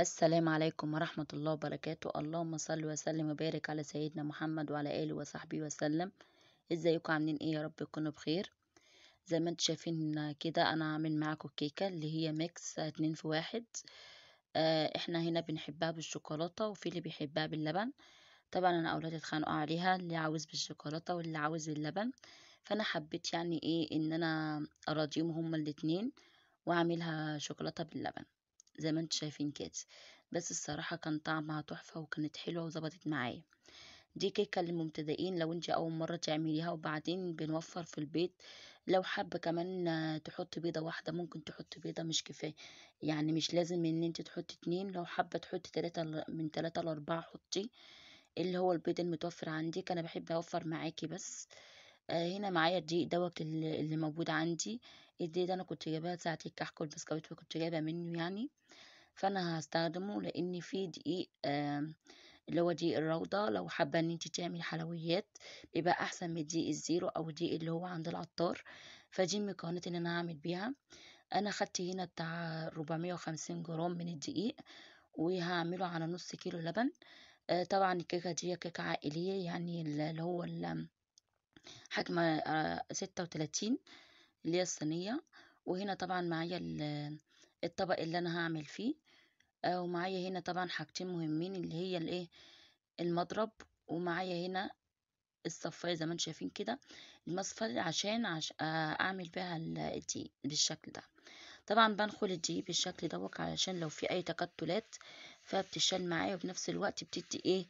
السلام عليكم ورحمة الله وبركاته اللهم صل وسلم وبارك على سيدنا محمد وعلى آله وصحبه وسلم ازيكم عاملين ايه يا رب تكونوا بخير زي ما انتم شايفين كده انا عامل معاكم كيكة اللي هي ميكس اتنين في واحد آه احنا هنا بنحبها بالشوكولاتة وفي اللي بيحبها باللبن طبعا انا اولادي اتخانقوا عليها اللي عاوز بالشوكولاتة واللي عاوز باللبن فانا حبيت يعني ايه ان انا اراضيهم هما الاتنين واعملها شوكولاتة باللبن زي ما انتم شايفين كده بس الصراحه كان طعمها تحفه وكانت حلوه وظبطت معايا دي كيكه للمبتدئين لو انت اول مره تعمليها وبعدين بنوفر في البيض لو حابه كمان تحط بيضه واحده ممكن تحط بيضه مش كفايه يعني مش لازم ان انت تحطي اتنين لو حابه تحطي تلاتة من تلاتة لاربعة حطي اللي هو البيض المتوفر عندك انا بحب اوفر معاكي بس آه، هنا معايا دي دوت اللي موجود عندي الدقيق ده انا كنت جايباها ساعة الكحك والبسكويت كنت جايبة منه يعني فانا هستخدمه لان في دقيق اللي هو دقيق الروضة لو حابة ان انت تعمل حلويات بيبقى احسن من دقيق الزيرو او دقيق اللي هو عند العطار فدي المكونات اللي انا هعمل بيها انا خدت هنا بتاع 450 جرام من الدقيق وهعمله على نص كيلو لبن آه، طبعا الكيكة دي كيكة عائلية يعني اللي هو حجم آه، ستة وتلاتين اللي هي الصينية وهنا طبعا معايا الطبق اللي انا هعمل فيه آه، ومعايا هنا طبعا حاجتين مهمين اللي هي الايه المضرب ومعايا هنا الصفايه زي ما انتم شايفين كده المصفى عشان عش... آه، اعمل بيها الدي بالشكل ده طبعا بنخل الدي بالشكل دوت علشان لو في اي تكتلات فبتشال معايا وبنفس الوقت بتدي ايه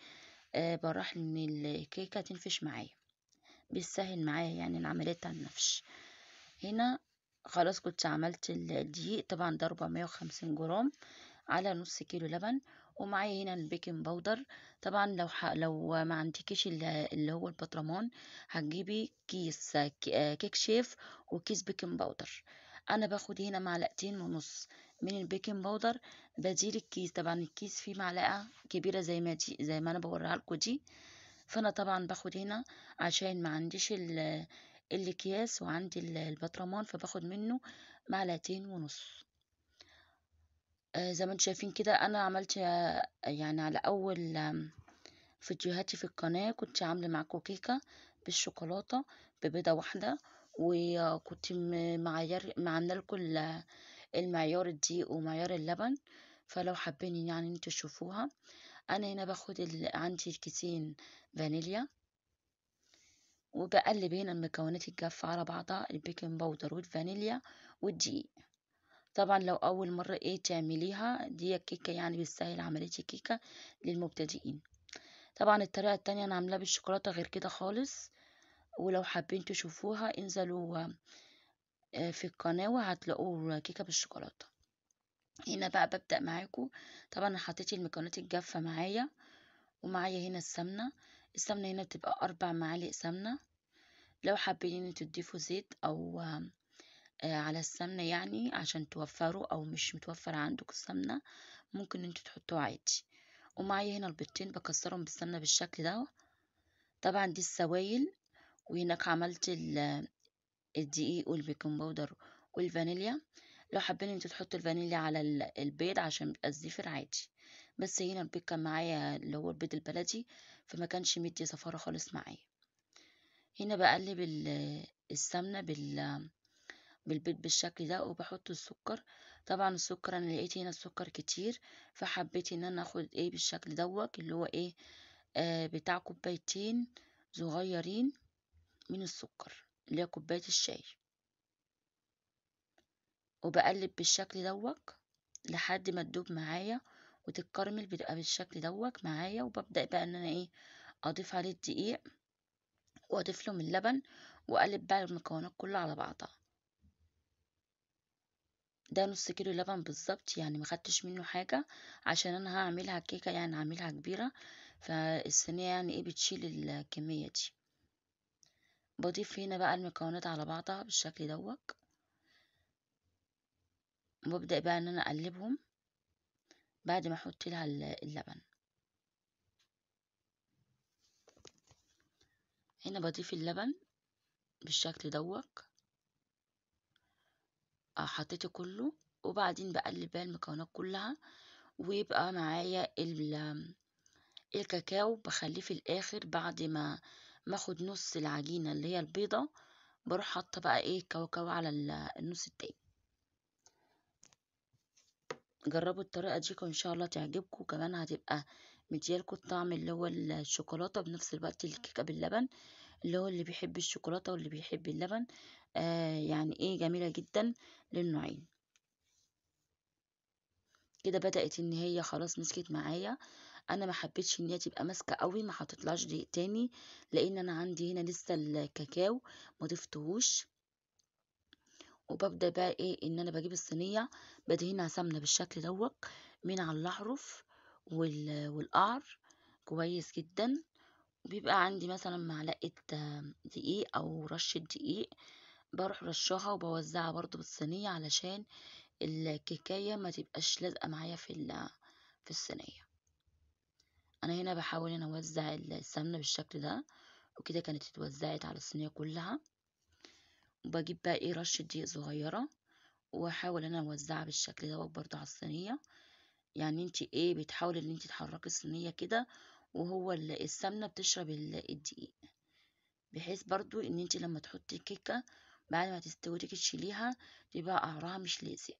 آه براح ان الكيكه تنفش معايا بتسهل معايا يعني العمليه بتاع النفش هنا خلاص كنت عملت الدقيق طبعا ده 450 جرام على نص كيلو لبن ومعايا هنا البيكنج باودر طبعا لو ح... لو ما عندكيش اللي هو البطرمان هتجيبي كيس كيك شيف وكيس بيكنج باودر انا باخد هنا معلقتين ونص من البيكنج باودر بديل الكيس طبعا الكيس فيه معلقه كبيره زي ما دي زي ما انا بوريها لكم دي فانا طبعا باخد هنا عشان ما عنديش الأكياس وعندي البطرمان فباخد منه معلقتين ونص آه، زي ما انتم شايفين كده انا عملت آه، يعني على اول فيديوهاتي في القناة كنت عاملة معاكم كيكة بالشوكولاتة ببيضة واحدة وكنت معيار معامله لكم المعيار الدقيق ومعيار اللبن فلو حابين يعني انتم تشوفوها انا هنا باخد عندي كيسين فانيليا وبقلب هنا المكونات الجافة على بعضها البيكنج باودر والفانيليا والدقيق طبعا لو أول مرة ايه تعمليها دي الكيكة يعني بتسهل عملية الكيكة للمبتدئين طبعا الطريقة التانية أنا عاملاها بالشوكولاتة غير كده خالص ولو حابين تشوفوها انزلوا آه، في القناة وهتلاقوا كيكة بالشوكولاتة هنا بقى ببدأ معاكم طبعا انا حطيت المكونات الجافة معايا ومعايا هنا السمنة السمنة هنا بتبقى أربع معالق سمنة لو حابين تضيفوا زيت أو آه، على السمنة يعني عشان توفروا أو مش متوفر عندك السمنة ممكن انتوا تحطوه عادي ومعايا هنا البيضتين بكسرهم بالسمنة بالشكل ده طبعا دي السوائل وهناك عملت الدقيق والبيكنج باودر والفانيليا لو حابين انتوا تحطوا الفانيليا على البيض عشان بيبقى الزفر عادي بس هنا البيت كان معايا اللي هو البيض البلدي فما كانش مدي صفارة خالص معايا هنا بقلب السمنة بال بالبيض بالشكل ده وبحط السكر طبعا السكر انا لقيت هنا السكر كتير فحبيت ان انا اخد ايه بالشكل دوت اللي هو ايه آه بتاع كوبايتين صغيرين من السكر اللي هي كوباية الشاي وبقلب بالشكل دوت لحد ما تدوب معايا وتتكرمل بتبقى بالشكل دوت معايا وببدأ بقى ان انا ايه اضيف عليه الدقيق واضيف لهم اللبن واقلب بقى المكونات كلها على بعضها ده نص كيلو لبن بالظبط يعني ما خدتش منه حاجه عشان انا هعملها كيكه يعني هعملها كبيره فالصينيه يعني ايه بتشيل الكميه دي بضيف هنا بقى المكونات على بعضها بالشكل دوت وببدا بقى ان انا اقلبهم بعد ما احط لها اللبن هنا بضيف اللبن بالشكل دوت آه، حطيته كله وبعدين بقلب بقى المكونات كلها ويبقى معايا الكاكاو بخليه في الاخر بعد ما ماخد نص العجينه اللي هي البيضه بروح حاطه بقى ايه الكاكاو على النص التاني جربوا الطريقة دي وإن شاء الله تعجبكم كمان هتبقى مديالكوا الطعم اللي هو الشوكولاتة بنفس الوقت الكيكة باللبن اللي هو اللي بيحب الشوكولاتة واللي بيحب اللبن آه يعني ايه جميلة جدا للنوعين كده بدأت ان هي خلاص مسكت معايا انا ما حبيتش ان هي تبقى ماسكه قوي ما هتطلعش دقيق تاني لان انا عندي هنا لسه الكاكاو ما ضفتهوش وببدأ بقى ايه ان انا بجيب الصينية بدهنها سمنة بالشكل دوت من على الاحرف وال والقعر كويس جدا وبيبقى عندي مثلا معلقة دقيق او رشة دقيق بروح رشاها وبوزعها برضو بالصينية علشان الكيكاية ما تبقاش لازقة معايا في في الصينية انا هنا بحاول ان اوزع السمنة بالشكل ده وكده كانت اتوزعت على الصينية كلها وبجيب بقى ايه رشة دقيق صغيرة واحاول انا اوزعها بالشكل ده برضو على الصينية يعني انت ايه بتحاولي ان انت تحركي الصينية كده وهو السمنة بتشرب الدقيق بحيث برضو ان انت لما تحطي الكيكة بعد ما تستوي تيجي تشيليها تبقى قعرها مش لازق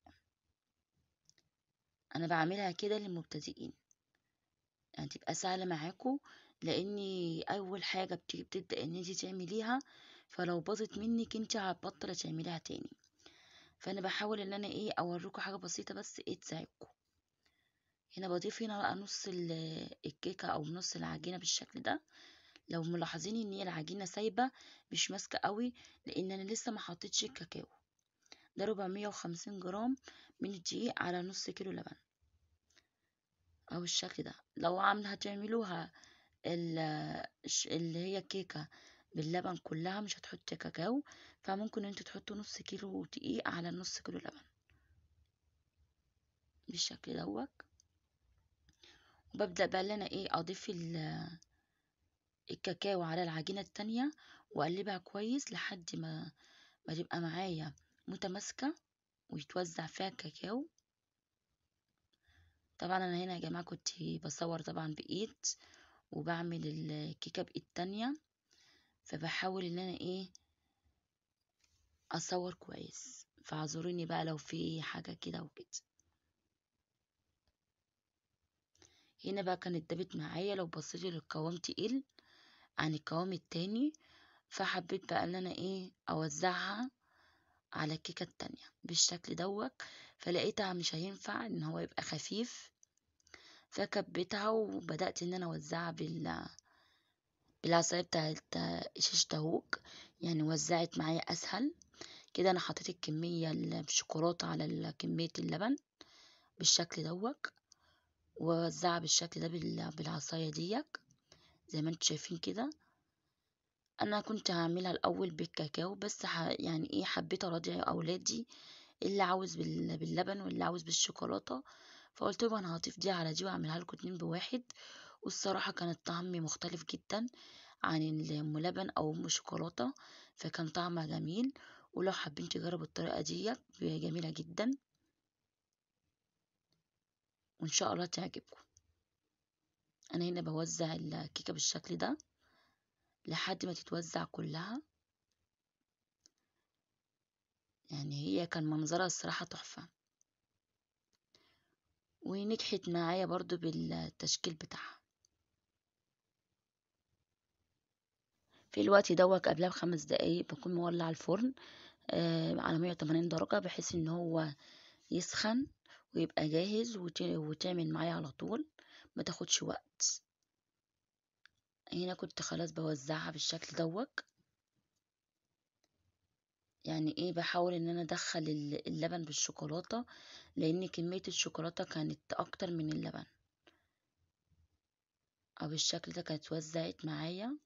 انا بعملها كده للمبتدئين يعني تبقى سهلة معاكم لاني اول حاجة بتبدأ ان انت تعمليها فلو باظت منك انت هتبطل تعمليها تاني فانا بحاول ان انا ايه اوريكم حاجه بسيطه بس ايه تساعدكم هنا بضيف هنا بقى نص الكيكه او نص العجينه بالشكل ده لو ملاحظين ان هي العجينه سايبه مش ماسكه قوي لان انا لسه ما حطيتش الكاكاو ده 450 جرام من الدقيق على نص كيلو لبن او الشكل ده لو عامله هتعملوها اللي هي الكيكه باللبن كلها مش هتحط كاكاو فممكن انت تحطوا نص كيلو دقيق على نص كيلو لبن بالشكل دوت وببدأ بقى انا ايه اضيف الكاكاو على العجينة التانية واقلبها كويس لحد ما ما تبقى معايا متماسكة ويتوزع فيها الكاكاو طبعا انا هنا يا جماعة كنت بصور طبعا بايد وبعمل الكيكة بايد تانية فبحاول ان انا ايه اصور كويس فاعذروني بقى لو في حاجة كده وكده هنا بقى كانت دابت معايا لو بصيت للقوام تقل عن القوام التاني فحبيت بقى ان انا ايه اوزعها على الكيكة التانية بالشكل دوت فلقيتها مش هينفع ان هو يبقى خفيف فكبتها وبدأت ان انا اوزعها بال بالعصاية بتاعت تهوك يعني وزعت معايا أسهل كده أنا حطيت الكمية الشوكولاتة على كمية اللبن بالشكل دوك ووزعها بالشكل ده بالعصاية ديك زي ما انتوا شايفين كده انا كنت هعملها الاول بالكاكاو بس ح... يعني ايه حبيت اراضي اولادي اللي عاوز بال... باللبن واللي عاوز بالشوكولاته فقلت لهم انا هضيف دي على دي واعملها لكم اتنين بواحد والصراحة كان الطعم مختلف جدا عن الأم لبن أو أم شوكولاتة فكان طعمها جميل ولو حابين تجربوا الطريقة دي جميلة جدا وإن شاء الله تعجبكم أنا هنا بوزع الكيكة بالشكل ده لحد ما تتوزع كلها يعني هي كان منظرها الصراحة تحفة ونجحت معايا برضو بالتشكيل بتاعها في الوقت دوت قبلها بخمس دقايق بكون مولع الفرن على مية وتمانين درجة بحيث ان هو يسخن ويبقى جاهز وتعمل معايا على طول ما تاخدش وقت هنا كنت خلاص بوزعها بالشكل دوت يعني ايه بحاول ان انا ادخل اللبن بالشوكولاتة لان كمية الشوكولاتة كانت اكتر من اللبن او بالشكل ده كانت وزعت معايا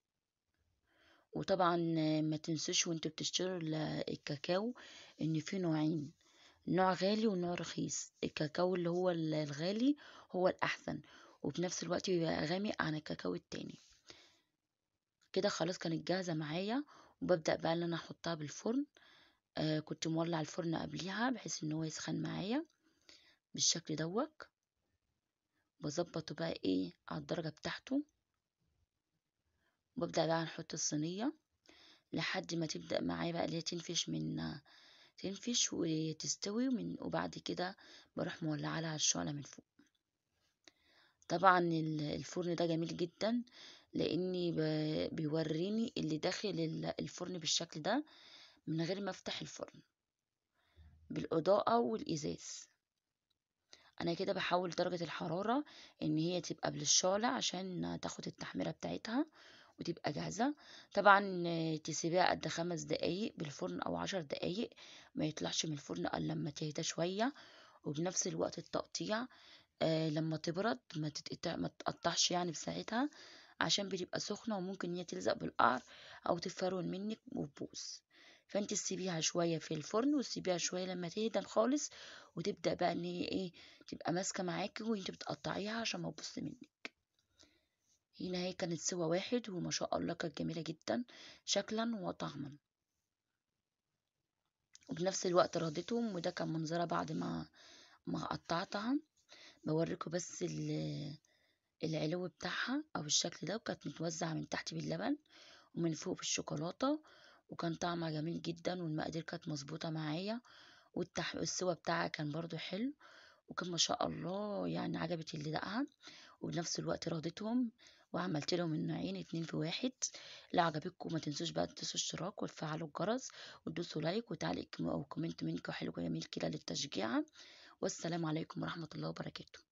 وطبعا ما تنسوش وانتوا بتشتروا الكاكاو ان في نوعين نوع غالي ونوع رخيص الكاكاو اللي هو الغالي هو الاحسن وفي نفس الوقت بيبقى غامق عن الكاكاو التاني كده خلاص كانت جاهزه معايا وببدا بقى ان انا احطها بالفرن آه كنت مولع الفرن قبليها بحيث ان هو يسخن معايا بالشكل دوت بظبطه بقى ايه على الدرجه بتاعته ببدأ بقى نحط الصينية لحد ما تبدأ معايا بقى اللي هي تنفش من تنفش وتستوي ومن وبعد كده بروح مولعة على الشعلة من فوق طبعا الفرن ده جميل جدا لاني بيوريني اللي داخل الفرن بالشكل ده من غير ما افتح الفرن بالاضاءة والازاز انا كده بحاول درجة الحرارة ان هي تبقى بالشعلة عشان تاخد التحميرة بتاعتها وتبقى جاهزة طبعا تسيبيها قد خمس دقايق بالفرن أو عشر دقايق ما يطلعش من الفرن إلا لما تهدى شوية وبنفس الوقت التقطيع آه، لما تبرد ما تقطعش يعني في ساعتها عشان بتبقى سخنة وممكن هي تلزق بالقعر أو تفرون منك وبوس فانت تسيبيها شوية في الفرن وتسيبيها شوية لما تهدى خالص وتبدأ بقى ان هي ايه تبقى ماسكة معاكي وانت بتقطعيها عشان ما تبص منك هي كانت سوى واحد وما شاء الله كانت جميلة جدا شكلا وطعما وبنفس الوقت رضيتهم وده كان منظرها بعد ما ما قطعتها بوريكم بس العلو بتاعها او الشكل ده وكانت متوزعة من تحت باللبن ومن فوق بالشوكولاتة وكان طعمها جميل جدا والمقادير كانت مظبوطة معايا والتح... السوا بتاعها كان برضو حلو وكان ما شاء الله يعني عجبت اللي دقها وبنفس الوقت راضتهم وعملت لهم النوعين اتنين في واحد لو عجبتكم ما تنسوش بقى تدوسوا اشتراك وتفعلوا الجرس وتدوسوا لايك وتعليق او كومنت منكم حلو جميل كده للتشجيع والسلام عليكم ورحمه الله وبركاته